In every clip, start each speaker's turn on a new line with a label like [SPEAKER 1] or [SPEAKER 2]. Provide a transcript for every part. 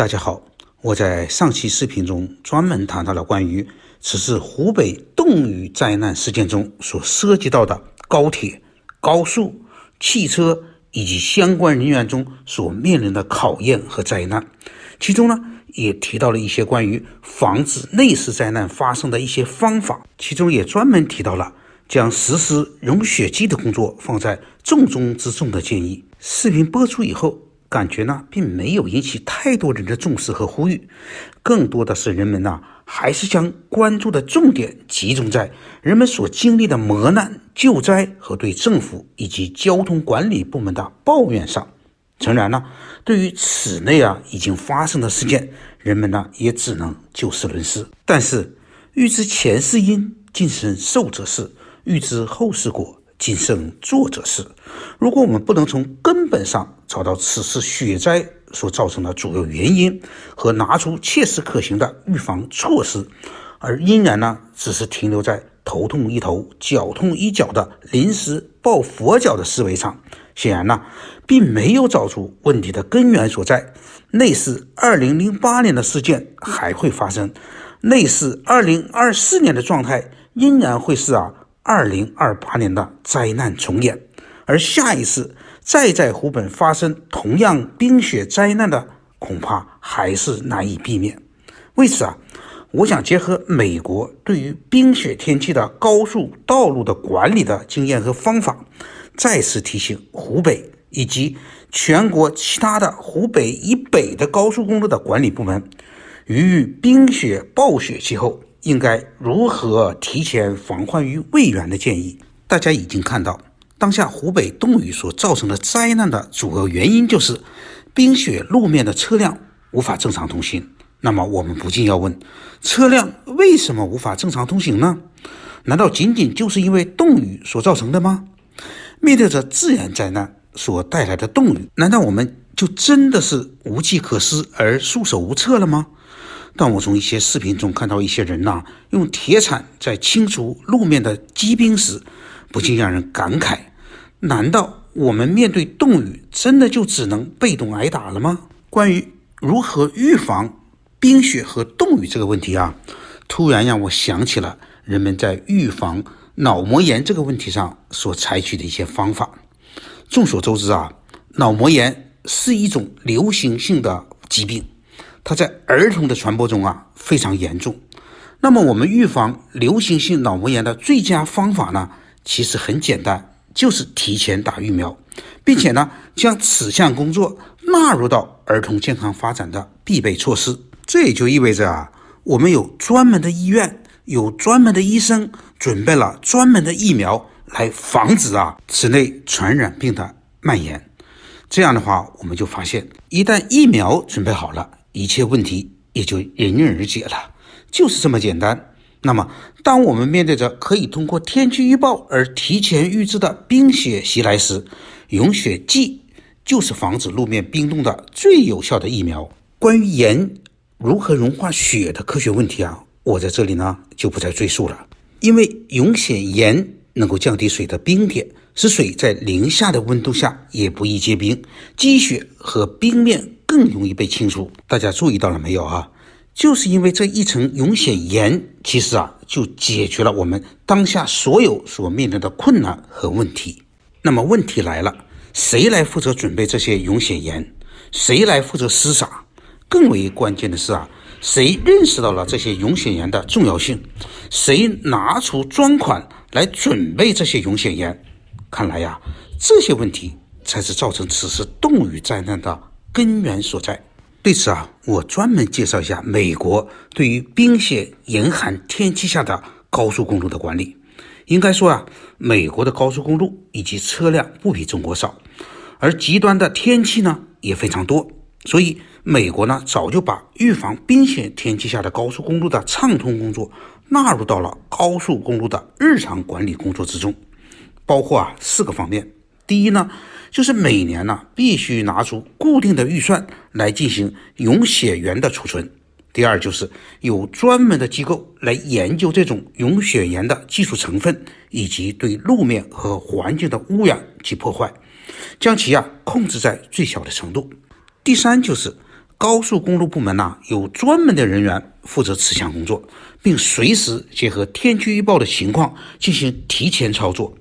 [SPEAKER 1] 大家好，我在上期视频中专门谈到了关于此次湖北冻雨灾难事件中所涉及到的高铁、高速、汽车以及相关人员中所面临的考验和灾难，其中呢也提到了一些关于防止类似灾难发生的一些方法，其中也专门提到了将实施融雪剂的工作放在重中之重的建议。视频播出以后。感觉呢，并没有引起太多人的重视和呼吁，更多的是人们呢，还是将关注的重点集中在人们所经历的磨难、救灾和对政府以及交通管理部门的抱怨上。诚然呢，对于此类啊已经发生的事件，人们呢也只能就事论事。但是，欲知前世因，今生受者是；欲知后世果，今生作者是。如果我们不能从根本上找到此次雪灾所造成的主要原因，和拿出切实可行的预防措施，而依然呢只是停留在头痛一头、脚痛一脚的临时抱佛脚的思维上，显然呢并没有找出问题的根源所在。类似二零零八年的事件还会发生，类似二零二四年的状态依然会是啊二零二八年的灾难重演。而下一次再在湖北发生同样冰雪灾难的，恐怕还是难以避免。为此啊，我想结合美国对于冰雪天气的高速道路的管理的经验和方法，再次提醒湖北以及全国其他的湖北以北的高速公路的管理部门，于冰雪暴雪气候应该如何提前防患于未然的建议，大家已经看到。当下湖北冻雨所造成的灾难的主要原因就是冰雪路面的车辆无法正常通行。那么我们不禁要问：车辆为什么无法正常通行呢？难道仅仅就是因为冻雨所造成的吗？面对着自然灾害所带来的冻雨，难道我们就真的是无计可施而束手无策了吗？当我从一些视频中看到一些人呐用铁铲在清除路面的积冰时，不禁让人感慨。难道我们面对冻雨真的就只能被动挨打了吗？关于如何预防冰雪和冻雨这个问题啊，突然让我想起了人们在预防脑膜炎这个问题上所采取的一些方法。众所周知啊，脑膜炎是一种流行性的疾病，它在儿童的传播中啊非常严重。那么我们预防流行性脑膜炎的最佳方法呢？其实很简单。就是提前打疫苗，并且呢，将此项工作纳入到儿童健康发展的必备措施。这也就意味着啊，我们有专门的医院，有专门的医生，准备了专门的疫苗来防止啊此类传染病的蔓延。这样的话，我们就发现，一旦疫苗准备好了，一切问题也就迎刃而解了。就是这么简单。那么，当我们面对着可以通过天气预报而提前预知的冰雪袭来时，融雪剂就是防止路面冰冻的最有效的疫苗。关于盐如何融化雪的科学问题啊，我在这里呢就不再赘述了，因为融雪盐能够降低水的冰点，使水在零下的温度下也不易结冰，积雪和冰面更容易被清除。大家注意到了没有啊？就是因为这一层永雪盐，其实啊，就解决了我们当下所有所面临的困难和问题。那么问题来了，谁来负责准备这些永雪盐？谁来负责施撒？更为关键的是啊，谁认识到了这些永雪盐的重要性？谁拿出专款来准备这些永雪盐？看来呀，这些问题才是造成此次冻雨灾难的根源所在。对此啊，我专门介绍一下美国对于冰雪严寒天气下的高速公路的管理。应该说啊，美国的高速公路以及车辆不比中国少，而极端的天气呢也非常多，所以美国呢早就把预防冰雪天气下的高速公路的畅通工作纳入到了高速公路的日常管理工作之中，包括啊四个方面。第一呢，就是每年呢必须拿出固定的预算来进行融雪源的储存。第二就是有专门的机构来研究这种融雪源的技术成分以及对路面和环境的污染及破坏，将其啊控制在最小的程度。第三就是高速公路部门呢有专门的人员负责此项工作，并随时结合天气预报的情况进行提前操作。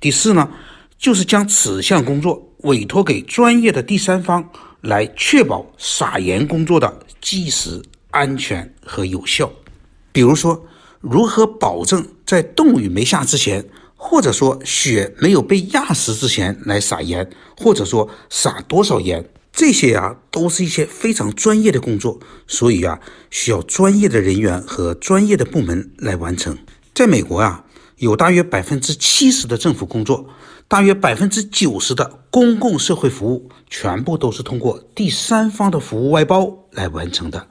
[SPEAKER 1] 第四呢？就是将此项工作委托给专业的第三方来确保撒盐工作的及时、安全和有效。比如说，如何保证在冻雨没下之前，或者说雪没有被压实之前来撒盐，或者说撒多少盐，这些呀，都是一些非常专业的工作，所以啊，需要专业的人员和专业的部门来完成。在美国啊，有大约百分之七十的政府工作。大约百分之九十的公共社会服务全部都是通过第三方的服务外包来完成的。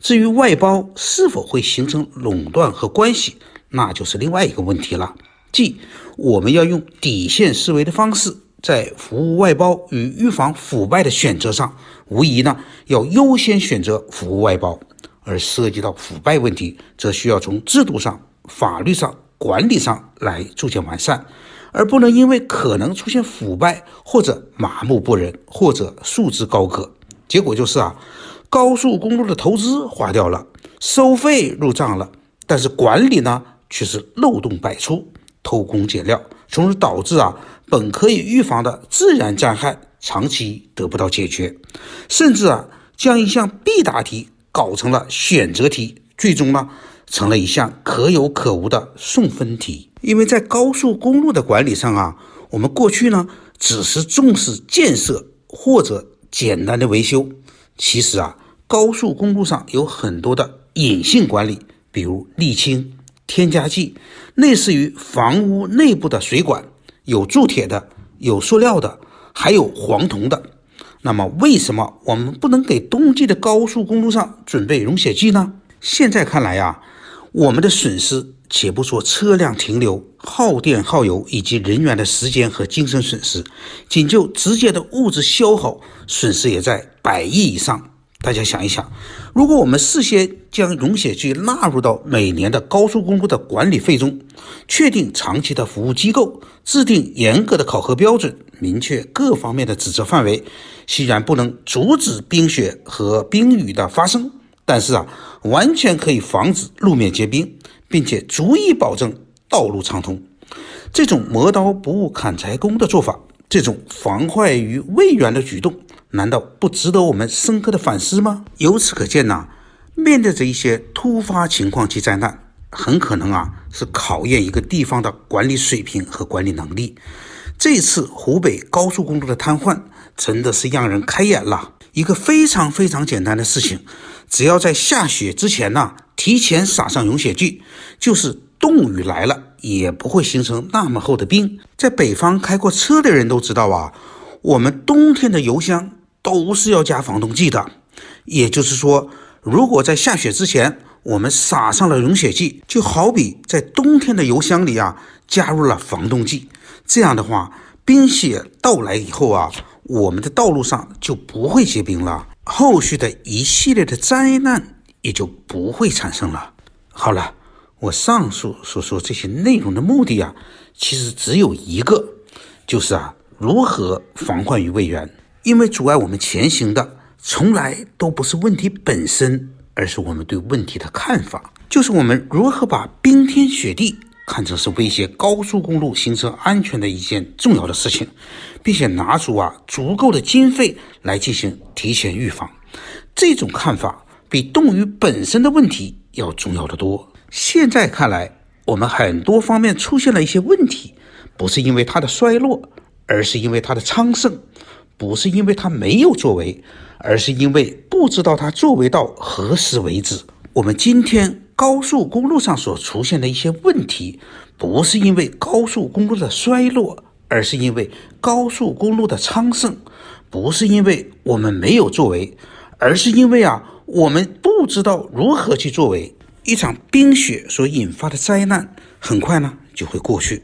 [SPEAKER 1] 至于外包是否会形成垄断和关系，那就是另外一个问题了。即我们要用底线思维的方式，在服务外包与预防腐败的选择上，无疑呢要优先选择服务外包，而涉及到腐败问题，则需要从制度上、法律上、管理上来逐渐完善。而不能因为可能出现腐败，或者麻木不仁，或者束之高阁，结果就是啊，高速公路的投资花掉了，收费入账了，但是管理呢却是漏洞百出，偷工减料，从而导致啊本可以预防的自然灾害长期得不到解决，甚至啊将一项必答题搞成了选择题，最终呢成了一项可有可无的送分题。因为在高速公路的管理上啊，我们过去呢只是重视建设或者简单的维修，其实啊，高速公路上有很多的隐性管理，比如沥青添加剂，类似于房屋内部的水管，有铸铁的，有塑料的，还有黄铜的。那么为什么我们不能给冬季的高速公路上准备融雪剂呢？现在看来呀。我们的损失，且不说车辆停留、耗电、耗油，以及人员的时间和精神损失，仅就直接的物质消耗损失，也在百亿以上。大家想一想，如果我们事先将融雪剂纳入到每年的高速公路的管理费中，确定长期的服务机构，制定严格的考核标准，明确各方面的职责范围，虽然不能阻止冰雪和冰雨的发生。但是啊，完全可以防止路面结冰，并且足以保证道路畅通。这种磨刀不误砍柴工的做法，这种防患于未然的举动，难道不值得我们深刻的反思吗？由此可见呢，面对着一些突发情况及灾难，很可能啊，是考验一个地方的管理水平和管理能力。这次湖北高速公路的瘫痪，真的是让人开眼了。一个非常非常简单的事情，只要在下雪之前呢，提前撒上融雪剂，就是冻雨来了也不会形成那么厚的冰。在北方开过车的人都知道啊，我们冬天的油箱都是要加防冻剂的。也就是说，如果在下雪之前我们撒上了融雪剂，就好比在冬天的油箱里啊加入了防冻剂。这样的话，冰雪到来以后啊。我们的道路上就不会结冰了，后续的一系列的灾难也就不会产生了。好了，我上述所说这些内容的目的啊，其实只有一个，就是啊，如何防患于未然。因为阻碍我们前行的从来都不是问题本身，而是我们对问题的看法，就是我们如何把冰天雪地。看成是威胁高速公路行车安全的一件重要的事情，并且拿出啊足够的经费来进行提前预防。这种看法比冻雨本身的问题要重要的多。现在看来，我们很多方面出现了一些问题，不是因为它的衰落，而是因为它的昌盛；不是因为它没有作为，而是因为不知道它作为到何时为止。我们今天。高速公路上所出现的一些问题，不是因为高速公路的衰落，而是因为高速公路的昌盛；不是因为我们没有作为，而是因为啊，我们不知道如何去作为。一场冰雪所引发的灾难，很快呢就会过去，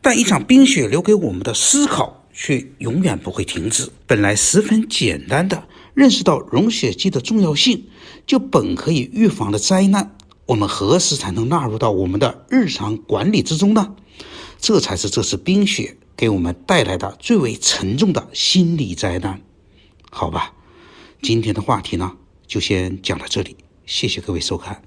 [SPEAKER 1] 但一场冰雪留给我们的思考却永远不会停止。本来十分简单的认识到融雪剂的重要性，就本可以预防的灾难。我们何时才能纳入到我们的日常管理之中呢？这才是这次冰雪给我们带来的最为沉重的心理灾难。好吧，今天的话题呢，就先讲到这里，谢谢各位收看。